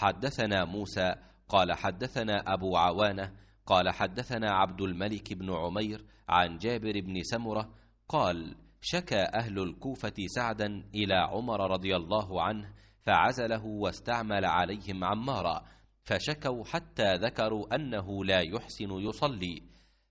حدثنا موسى قال حدثنا أبو عوانة قال حدثنا عبد الملك بن عمير عن جابر بن سمرة قال شكى أهل الكوفة سعدا إلى عمر رضي الله عنه فعزله واستعمل عليهم عمارا فشكوا حتى ذكروا أنه لا يحسن يصلي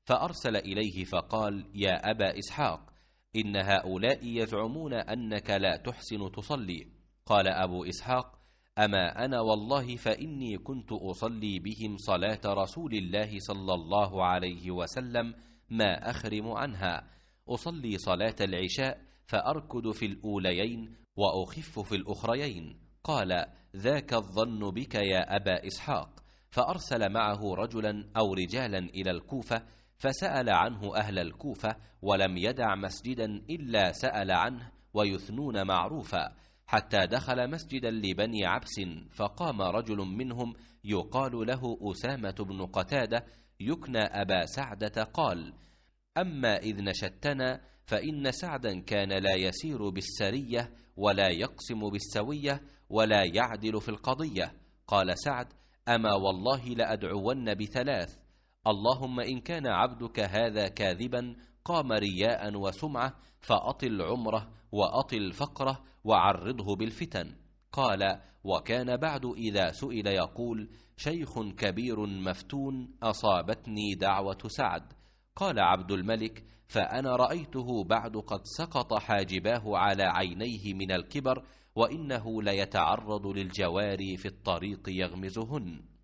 فأرسل إليه فقال يا أبا إسحاق إن هؤلاء يزعمون أنك لا تحسن تصلي قال أبو إسحاق أما أنا والله فإني كنت أصلي بهم صلاة رسول الله صلى الله عليه وسلم ما أخرم عنها أصلي صلاة العشاء فأركد في الأوليين وأخف في الأخريين قال ذاك الظن بك يا أبا إسحاق فأرسل معه رجلا أو رجالا إلى الكوفة فسأل عنه أهل الكوفة ولم يدع مسجدا إلا سأل عنه ويثنون معروفا حتى دخل مسجدا لبني عبس فقام رجل منهم يقال له أسامة بن قتادة يكنى أبا سعدة قال: أما إذ نشدتنا فإن سعدا كان لا يسير بالسرية ولا يقسم بالسوية ولا يعدل في القضية قال سعد أما والله لأدعون بثلاث اللهم إن كان عبدك هذا كاذبا قام رياء وسمعة فأطل عمره وأطل فقره وعرضه بالفتن قال وكان بعد إذا سئل يقول شيخ كبير مفتون أصابتني دعوة سعد قال عبد الملك فأنا رأيته بعد قد سقط حاجباه على عينيه من الكبر وإنه ليتعرض للجواري في الطريق يغمزهن